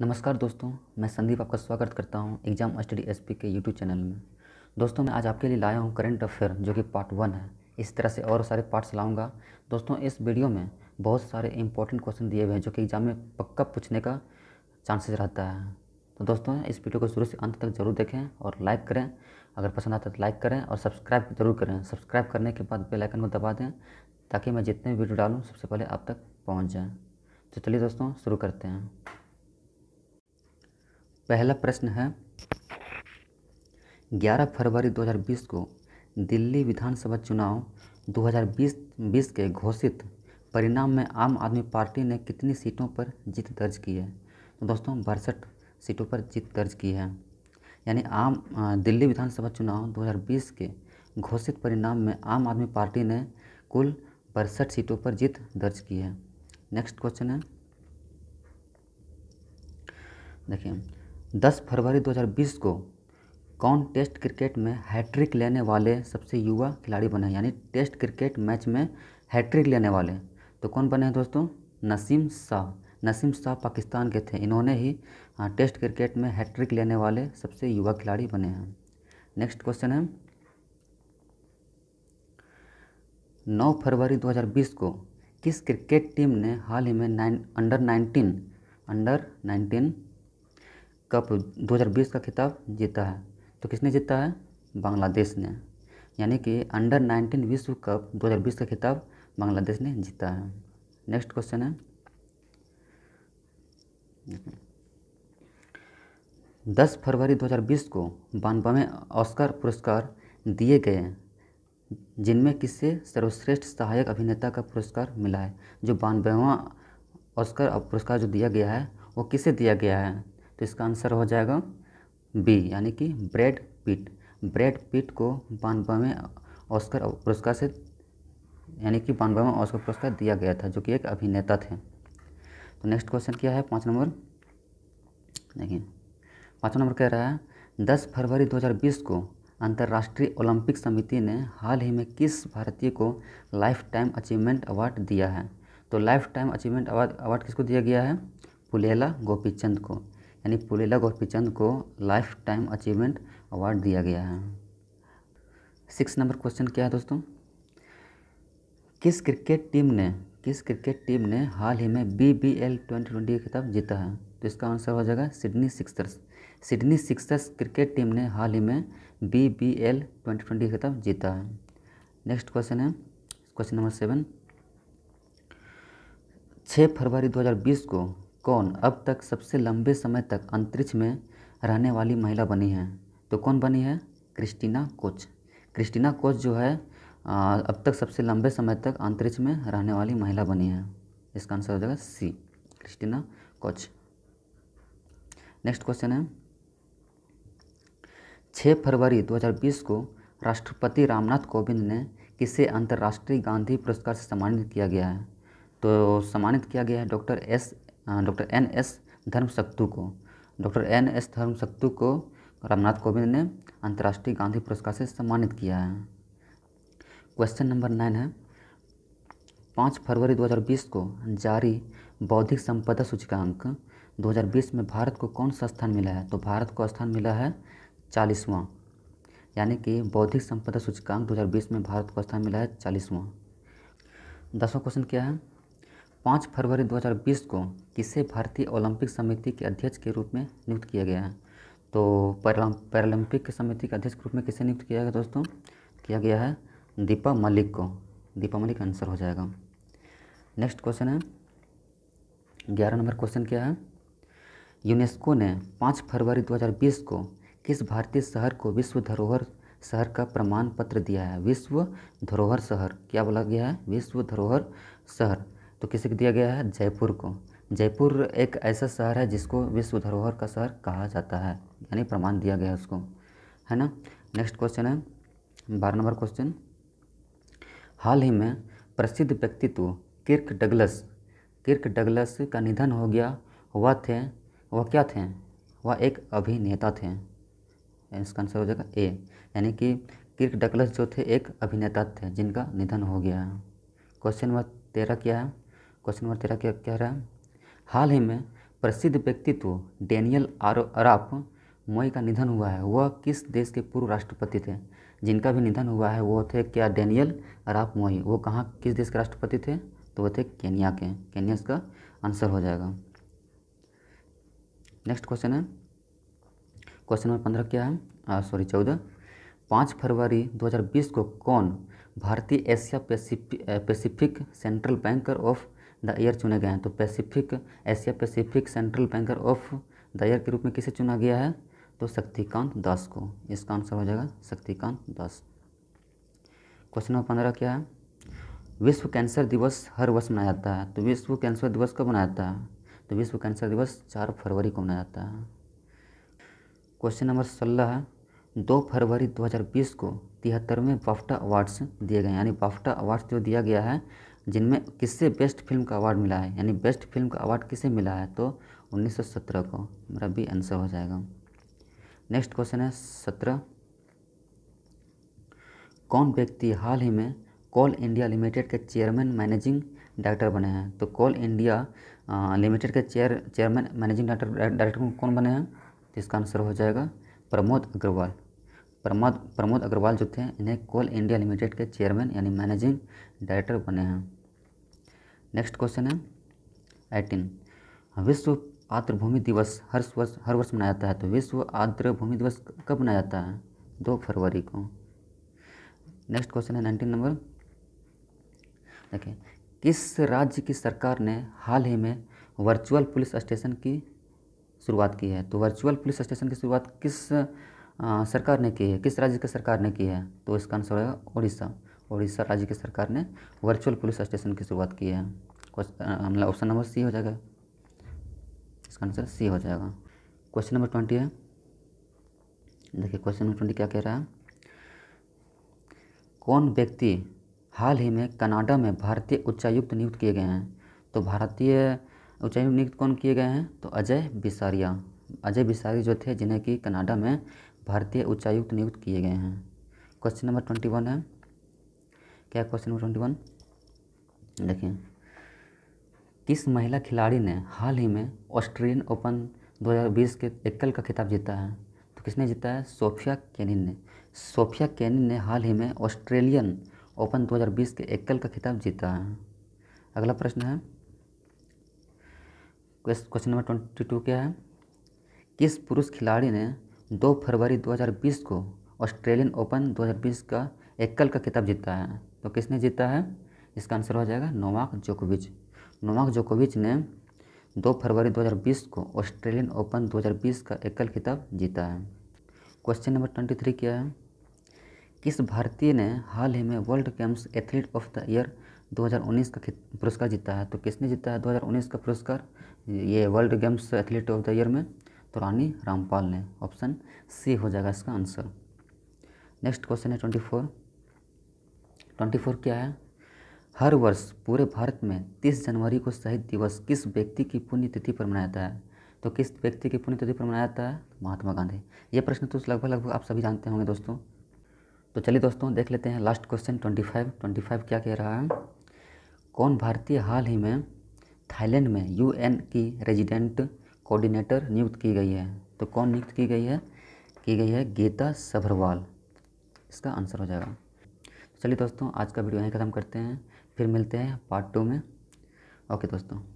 नमस्कार दोस्तों मैं संदीप आपका स्वागत करता हूं एग्जाम स्टडी एसपी के यूट्यूब चैनल में दोस्तों मैं आज आपके लिए लाया हूं करंट अफेयर जो कि पार्ट वन है इस तरह से और सारे पार्ट्स लाऊंगा दोस्तों इस वीडियो में बहुत सारे इंपॉर्टेंट क्वेश्चन दिए हुए हैं जो कि एग्ज़ाम में पक्का पूछने का चांसेस रहता है तो दोस्तों इस वीडियो को शुरू से अंत तक जरूर देखें और लाइक करें अगर पसंद आता है तो लाइक करें और सब्सक्राइब जरूर करें सब्सक्राइब करने के बाद बेलाइकन को दबा दें ताकि मैं जितने भी वीडियो डालूँ सबसे पहले आप तक पहुँच जाएँ तो चलिए दोस्तों शुरू करते हैं पहला प्रश्न है 11 फरवरी 2020 को दिल्ली विधानसभा चुनाव 2020 20 के घोषित परिणाम में आम आदमी पार्टी ने कितनी सीटों पर जीत दर्ज की है तो दोस्तों बासठ सीटों पर जीत दर्ज की है यानी आम दिल्ली विधानसभा चुनाव 2020 के घोषित परिणाम में आम आदमी पार्टी ने कुल बासठ सीटों पर जीत दर्ज की है नेक्स्ट क्वेश्चन है देखिए 10 फरवरी 2020 को कौन टेस्ट क्रिकेट में हैट्रिक लेने वाले सबसे युवा खिलाड़ी बने यानी टेस्ट क्रिकेट मैच में हैट्रिक लेने वाले तो कौन बने हैं दोस्तों नसीम शाह नसीम शाह पाकिस्तान के थे इन्होंने ही टेस्ट क्रिकेट में हैट्रिक लेने वाले सबसे युवा खिलाड़ी बने हैं नेक्स्ट क्वेश्चन है 9 फरवरी 2020 को किस क्रिकेट टीम ने हाल ही में नाइन अंडर 19 अंडर कप 2020 का खिताब जीता है तो किसने जीता है बांग्लादेश ने यानी कि अंडर 19 विश्व कप 2020 का खिताब बांग्लादेश ने जीता है नेक्स्ट क्वेश्चन है दस फरवरी 2020 को बानबावे ऑस्कर पुरस्कार दिए गए जिनमें किससे सर्वश्रेष्ठ सहायक अभिनेता का पुरस्कार मिला है जो बानबेवा ऑस्कर पुरस्कार जो दिया गया है वो किसे दिया गया है तो इसका आंसर हो जाएगा बी यानी कि ब्रेड पिट ब्रेड पिट को बानबावे ऑस्कर पुरस्कार से यानी कि बानबेवें ऑस्कर पुरस्कार दिया गया था जो कि एक अभिनेता थे तो नेक्स्ट क्वेश्चन क्या है पाँच नंबर देखिए पाँचवा नंबर कह रहा है दस फरवरी 2020 को अंतर्राष्ट्रीय ओलंपिक समिति ने हाल ही में किस भारतीय को लाइफ टाइम अचीवमेंट अवार्ड दिया है तो lifetime achievement award award किसको दिया गया है पुलेला गोपीचंद को यानी पुलेला गोपीचंद को लाइफ टाइम अचीवमेंट अवार्ड दिया गया है सिक्स नंबर क्वेश्चन क्या है दोस्तों किस क्रिकेट टीम ने किस क्रिकेट टीम ने हाल ही में B B L twenty twenty की खिताब जीता है तो इसका आंसर हो जाएगा Sydney Sixers Sydney Sixers cricket team ने हाल ही में B B L twenty twenty की खिताब जीता है नेक्स्ट क्वेश्चन है क्वेश्चन नंबर सेवन छः फरवरी बीस को कौन अब तक सबसे लंबे समय तक अंतरिक्ष में रहने वाली महिला बनी है तो कौन बनी है क्रिस्टीना कोच क्रिस्टीना कोच जो है अब तक सबसे लंबे समय तक अंतरिक्ष में रहने वाली महिला बनी है इसका आंसर हो जाएगा C Christina Koch next question है छः फरवरी 2020 को राष्ट्रपति रामनाथ कोविंद ने किसे अंतर्राष्ट्रीय गांधी पुरस्कार से सम्मानित किया गया है तो सम्मानित किया गया है doctor S doctor N S Dharmshaktu को डॉक्टर एन एस धर्मशक्तु को रामनाथ कोविंद ने अंतर्राष्ट्रीय गांधी पुरस्कार से सम्मानित किया है क्वेश्चन नंबर नाइन है पाँच फरवरी 2020 को जारी बौद्धिक संपदा सूचकांक 2020 में भारत को कौन सा स्थान मिला है तो भारत को स्थान मिला है चालीसवां यानी कि बौद्धिक संपदा सूचकांक 2020 में भारत को स्थान मिला है चालीसवां दसवां क्वेश्चन क्या है पाँच फरवरी 2020 को किसे भारतीय ओलंपिक समिति के अध्यक्ष के रूप में नियुक्त किया गया है तो पैरालंपिक समिति के अध्यक्ष के रूप में किसे नियुक्त किया गया दोस्तों किया गया है दीपा मलिक को दीपा मलिक आंसर हो जाएगा नेक्स्ट क्वेश्चन है ग्यारह नंबर क्वेश्चन क्या है यूनेस्को ने पाँच फरवरी 2020 को किस भारतीय शहर को विश्व धरोहर शहर का प्रमाण पत्र दिया है विश्व धरोहर शहर क्या बोला गया है विश्व धरोहर शहर तो किसी को दिया गया है जयपुर को जयपुर एक ऐसा शहर है जिसको विश्व धरोहर का शहर कहा जाता है यानी प्रमाण दिया गया है उसको है ना नेक्स्ट क्वेश्चन है बारह नंबर क्वेश्चन हाल ही में प्रसिद्ध व्यक्तित्व किर्क डगलस किर्क डगलस का निधन हो गया वह थे वह क्या थे वह एक अभिनेता थे इसका आंसर हो जाएगा ए यानी कि किर्क डगलस जो थे एक अभिनेता थे जिनका निधन हो गया है क्वेश्चन नंबर तेरह क्या है क्वेश्चन नंबर तेरह क्या कह रहा है हाल ही में प्रसिद्ध व्यक्तित्व डेनियल अराप मोई का निधन हुआ है वह किस देश के पूर्व राष्ट्रपति थे जिनका भी निधन हुआ है वो थे क्या डेनियल अराप मोई वो कहाँ किस देश के राष्ट्रपति थे तो वो थे केनिया के केनिया का आंसर हो जाएगा नेक्स्ट क्वेश्चन है क्वेश्चन नंबर पंद्रह क्या है सॉरी चौदह पाँच फरवरी 2020 को कौन भारतीय Asia Pacific central banker of the year चुने गए हैं तो Pacific Asia Pacific central banker of the year के रूप में किसे चुना गया है तो शक्तिकांत दास को इसका आंसर हो जाएगा शक्तिकांत दास क्वेश्चन नंबर पंद्रह क्या है विश्व कैंसर दिवस हर वर्ष मनाया जाता है तो विश्व कैंसर दिवस कब मनाया जाता है तो विश्व कैंसर दिवस चार फरवरी को मनाया जाता है क्वेश्चन नंबर सोलह दो फरवरी 2020 को तिहत्तरवें बाफ्टा अवार्ड्स दिए गए यानी बाफ्टा अवार्ड्स जो दिया गया है जिनमें किससे बेस्ट फिल्म का अवार्ड मिला है यानी बेस्ट फिल्म का अवार्ड किसे मिला है तो 1917 को मेरा भी आंसर हो जाएगा नेक्स्ट क्वेश्चन है सत्रह कौन व्यक्ति हाल ही में कॉल इंडिया लिमिटेड के चेयरमैन मैनेजिंग डायरेक्टर बने हैं तो कॉल इंडिया लिमिटेड के chair chairman managing director director कौन बने हैं तो इसका आंसर हो जाएगा प्रमोद अग्रवाल प्रमोद प्रमोद अग्रवाल जो थे इन्हें कोल इंडिया लिमिटेड के चेयरमैन यानी मैनेजिंग डायरेक्टर बने हैं नेक्स्ट क्वेश्चन है एटीन विश्व आर्द्रभूमि दिवस हर वर्ष हर वर्ष मनाया जाता है तो विश्व आर्द्रभूमि दिवस कब मनाया जाता है दो फरवरी को नेक्स्ट क्वेश्चन है नाइनटीन नंबर देखिए किस राज्य की सरकार ने हाल ही में वर्चुअल पुलिस स्टेशन की शुरुआत की है तो वर्चुअल पुलिस स्टेशन की शुरुआत किस आ, सरकार ने की है किस राज्य की सरकार ने की है तो इसका आंसर होगा उड़ीसा उड़ीसा राज्य की सरकार ने वर्चुअल पुलिस स्टेशन की शुरुआत की है मतलब ऑप्शन नंबर सी हो जाएगा इसका आंसर सी हो जाएगा क्वेश्चन नंबर ट्वेंटी है देखिए क्वेश्चन नंबर ट्वेंटी क्या कह रहा है कौन व्यक्ति हाल ही में कनाडा में भारतीय उच्चायुक्त नियुक्त किए गए हैं तो भारतीय उच्चायुक्त नियुक्त कौन किए गए हैं तो अजय बिसारिया अजय बिसारी जो थे जिन्हें कि कनाडा में भारतीय उच्चायुक्त नियुक्त किए गए हैं क्वेश्चन नंबर ट्वेंटी वन है क्या क्वेश्चन नंबर ट्वेंटी वन देखिए किस महिला खिलाड़ी ने हाल ही में ऑस्ट्रेलियन ओपन 2020 के एकल का खिताब जीता है तो किसने जीता है सोफिया कैनिन ने सोफिया कैनिन ने हाल ही में ऑस्ट्रेलियन ओपन 2020 के एकल का खिताब जीता है अगला प्रश्न है क्वेश्चन नंबर ट्वेंटी टू क्या है किस पुरुष खिलाड़ी ने 2 फरवरी 2020 को ऑस्ट्रेलियन ओपन 2020 का एकल का खिताब जीता है तो किसने जीता है इसका आंसर हो जाएगा नोवाक जोकोविच नोवाक जोकोविच ने 2 फरवरी 2020 को ऑस्ट्रेलियन ओपन 2020 का एकल खिताब जीता है क्वेश्चन नंबर ट्वेंटी थ्री क्या है किस भारतीय ने हाल ही में World Games athlete of the year 2019 का पुरस्कार जीता है तो किसने जीता है 2019 का पुरस्कार ये World Games athlete of the year में तो रानी रामपाल ने ऑप्शन सी हो जाएगा इसका आंसर नेक्स्ट क्वेश्चन है ट्वेंटी फोर ट्वेंटी फोर क्या है हर वर्ष पूरे भारत में 30 जनवरी को शहीद दिवस किस व्यक्ति की पुण्यतिथि पर मनाया जाता है तो किस व्यक्ति की पुण्यतिथि पर मनाया जाता है महात्मा गांधी ये प्रश्न तो लगभग लगभग आप सभी जानते होंगे दोस्तों तो चलिए दोस्तों देख लेते हैं last question twenty five twenty five क्या कह रहा है कौन भारतीय हाल ही में थाईलैंड में यू की रेजिडेंट कोऑर्डिनेटर नियुक्त की गई है तो कौन नियुक्त की गई है की गई है गीता सभरवाल इसका आंसर हो जाएगा चलिए दोस्तों आज का वीडियो यहीं ख़त्म करते हैं फिर मिलते हैं पार्ट टू में ओके दोस्तों